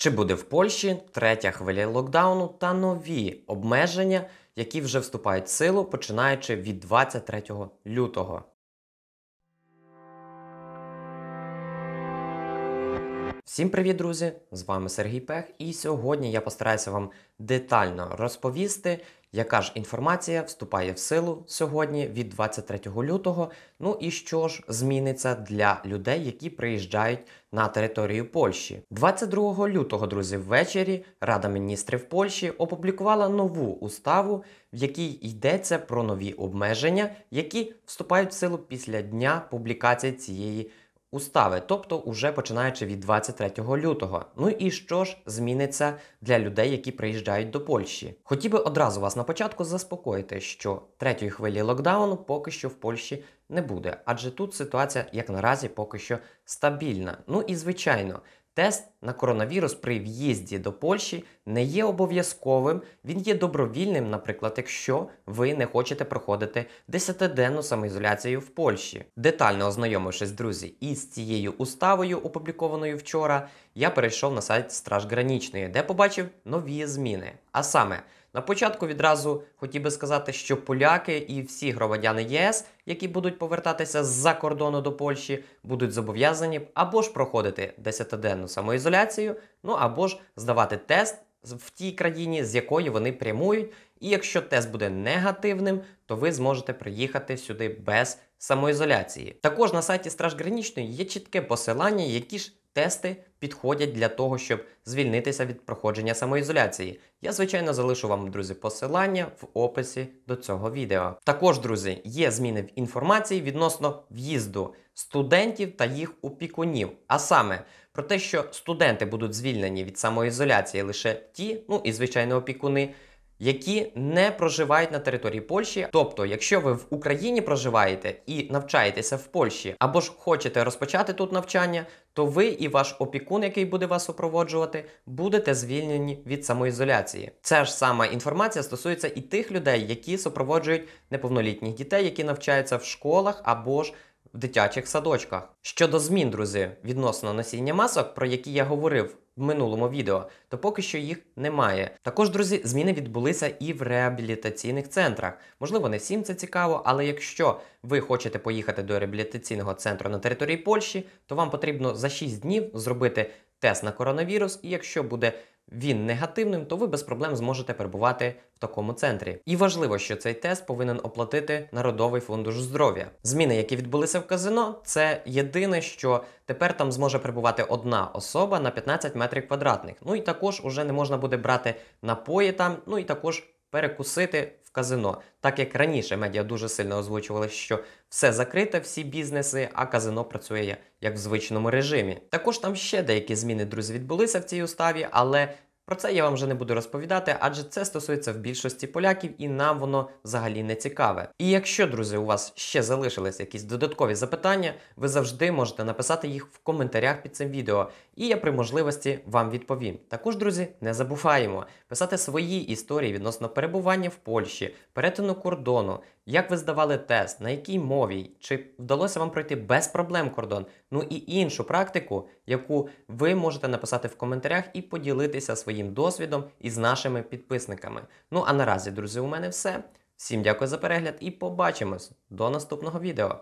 Чи буде в Польщі третя хвиля локдауну та нові обмеження, які вже вступають в силу починаючи від 23 лютого? Всім привіт, друзі! З вами Сергій Пех, і сьогодні я постараюся вам детально розповісти, яка ж інформація вступає в силу сьогодні від 23 лютого. Ну і що ж зміниться для людей, які приїжджають на територію Польщі. 22 лютого, друзі, ввечері Рада міністрів Польщі опублікувала нову уставу, в якій йдеться про нові обмеження, які вступають в силу після дня публікації цієї устави, тобто уже починаючи від 23 лютого. Ну і що ж зміниться для людей, які приїжджають до Польщі? Хотів би одразу вас на початку заспокоїти, що третьої хвилі локдауну поки що в Польщі не буде, адже тут ситуація як наразі поки що стабільна. Ну і звичайно, Тест на коронавірус при в'їзді до Польщі не є обов'язковим, він є добровільним, наприклад, якщо ви не хочете проходити 10-денну самоізоляцію в Польщі. Детально ознайомившись, друзі, із цією уставою, опублікованою вчора, я перейшов на сайт Стражгранічної, де побачив нові зміни. А саме на початку відразу хотів би сказати, що поляки і всі громадяни ЄС, які будуть повертатися з-за кордону до Польщі, будуть зобов'язані або ж проходити 10-денну самоізоляцію, ну або ж здавати тест в тій країні, з якої вони прямують. І якщо тест буде негативним, то ви зможете приїхати сюди без самоізоляції. Також на сайті Страж Гранічної є чітке посилання, які ж тести підходять для того, щоб звільнитися від проходження самоізоляції. Я, звичайно, залишу вам, друзі, посилання в описі до цього відео. Також, друзі, є зміни в інформації відносно в'їзду студентів та їх опікунів. А саме про те, що студенти будуть звільнені від самоізоляції лише ті, ну і звичайно, опікуни які не проживають на території Польщі. Тобто, якщо ви в Україні проживаєте і навчаєтеся в Польщі, або ж хочете розпочати тут навчання, то ви і ваш опікун, який буде вас супроводжувати, будете звільнені від самоізоляції. Ця ж сама інформація стосується і тих людей, які супроводжують неповнолітніх дітей, які навчаються в школах або ж в дитячих садочках. Щодо змін, друзі, відносно носіння масок, про які я говорив в минулому відео, то поки що їх немає. Також, друзі, зміни відбулися і в реабілітаційних центрах. Можливо, не всім це цікаво, але якщо ви хочете поїхати до реабілітаційного центру на території Польщі, то вам потрібно за 6 днів зробити тест на коронавірус, і якщо буде він негативним, то ви без проблем зможете перебувати в такому центрі. І важливо, що цей тест повинен оплатити Народовий фондуш здоров'я. Зміни, які відбулися в казино, це єдине, що тепер там зможе перебувати одна особа на 15 метрів квадратних. Ну і також уже не можна буде брати напої там, ну і також перекусити в казино. Так як раніше медіа дуже сильно озвучували, що все закрите, всі бізнеси, а казино працює як в звичному режимі. Також там ще деякі зміни, друзі, відбулися в цій уставі, але. Про це я вам вже не буду розповідати, адже це стосується в більшості поляків і нам воно взагалі не цікаве. І якщо, друзі, у вас ще залишились якісь додаткові запитання, ви завжди можете написати їх в коментарях під цим відео і я при можливості вам відповім. Також, друзі, не забуваємо писати свої історії відносно перебування в Польщі, перетину кордону, як ви здавали тест, на якій мові, чи вдалося вам пройти без проблем кордон, ну і іншу практику, яку ви можете написати в коментарях і поділитися своїм досвідом із нашими підписниками. Ну а наразі, друзі, у мене все. Всім дякую за перегляд і побачимось до наступного відео.